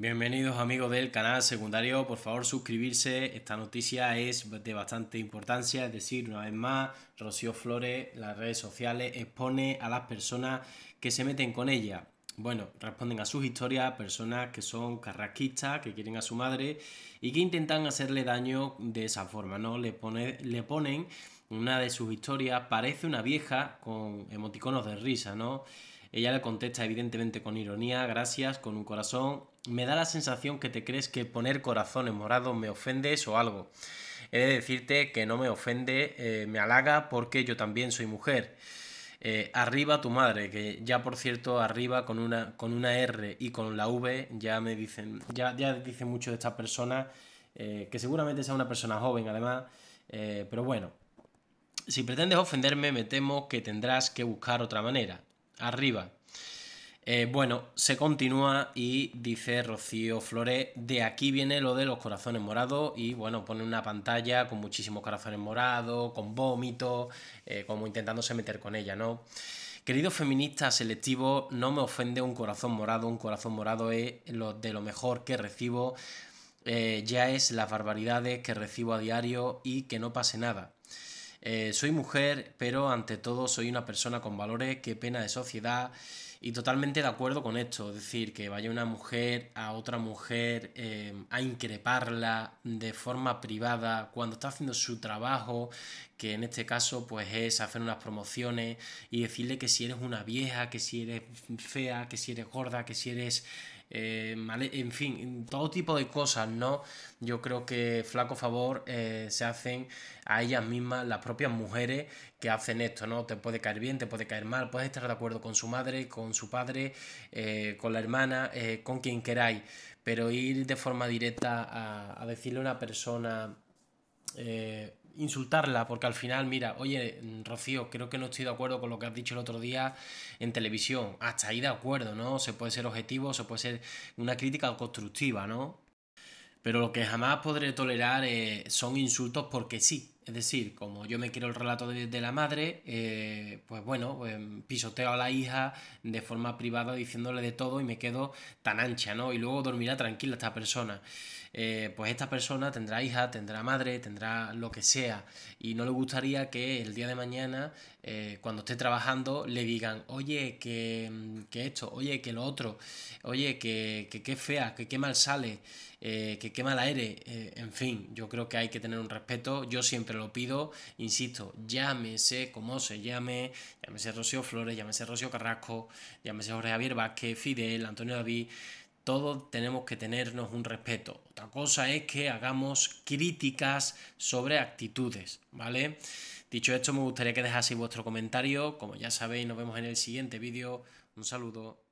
Bienvenidos amigos del canal secundario, por favor suscribirse, esta noticia es de bastante importancia, es decir, una vez más, Rocío Flores, las redes sociales expone a las personas que se meten con ella. Bueno, responden a sus historias personas que son carrasquistas, que quieren a su madre y que intentan hacerle daño de esa forma, ¿no? Le, pone, le ponen una de sus historias, parece una vieja con emoticonos de risa, ¿no? Ella le contesta evidentemente con ironía, gracias, con un corazón me da la sensación que te crees que poner corazones morado me ofendes o algo. He de decirte que no me ofende, eh, me halaga porque yo también soy mujer. Eh, arriba tu madre, que ya por cierto, arriba con una, con una R y con la V, ya me dicen, ya, ya dice mucho de esta persona, eh, que seguramente sea una persona joven además, pero bueno. Si pretendes ofenderme, me temo que tendrás que buscar otra manera. Arriba. Eh, bueno, se continúa y dice Rocío Flores, de aquí viene lo de los corazones morados y bueno, pone una pantalla con muchísimos corazones morados, con vómitos, eh, como intentándose meter con ella, ¿no? Querido feminista selectivo, no me ofende un corazón morado, un corazón morado es lo, de lo mejor que recibo, eh, ya es las barbaridades que recibo a diario y que no pase nada. soy mujer, pero ante todo soy una persona con valores, qué pena de sociedad. Y totalmente de acuerdo con esto, es decir, que vaya una mujer a otra mujer eh, a increparla de forma privada cuando está haciendo su trabajo, que en este caso pues es hacer unas promociones y decirle que si eres una vieja, que si eres fea, que si eres gorda, que si eres eh, en fin, todo tipo de cosas, ¿no? Yo creo que flaco favor eh, se hacen a ellas mismas, las propias mujeres que hacen esto, ¿no? Te puede caer bien, te puede caer mal, puedes estar de acuerdo con su madre, con su padre, eh, con la hermana, con quien queráis, pero ir de forma directa a, a decirle a una persona... Eh, insultarla, porque al final, mira, oye, mm, Rocío, creo que no estoy de acuerdo con lo que has dicho el otro día en televisión. Hasta ahí de acuerdo, ¿no? Se puede ser objetivo, se puede ser una crítica constructiva, ¿no? Pero lo que jamás podré tolerar eh, son insultos porque sí, es decir, como yo me quiero el relato de, la madre, eh, pues bueno, eh, pisoteo a la hija de forma privada diciéndole de todo y me quedo tan ancha, ¿no? Y luego dormirá tranquila esta persona. Eh, pues esta persona tendrá hija, tendrá madre, tendrá lo que sea. Y no le gustaría que el día de mañana, cuando esté trabajando, le digan, oye, que, esto, oye, que lo otro, oye, que qué fea, que qué mal sale, que qué mal aire, en fin, yo creo que hay que tener un respeto. Yo siempre lo pido, insisto, llámese como se llame, llámese Rocío Flores, llámese Rocío Carrasco, llámese Jorge Javier Vázquez, Fidel, Antonio David, todos tenemos que tenernos un respeto. Otra cosa es que hagamos críticas sobre actitudes, ¿vale? Dicho esto, me gustaría que dejaseis vuestro comentario. Como ya sabéis, nos vemos en el siguiente vídeo. Un saludo.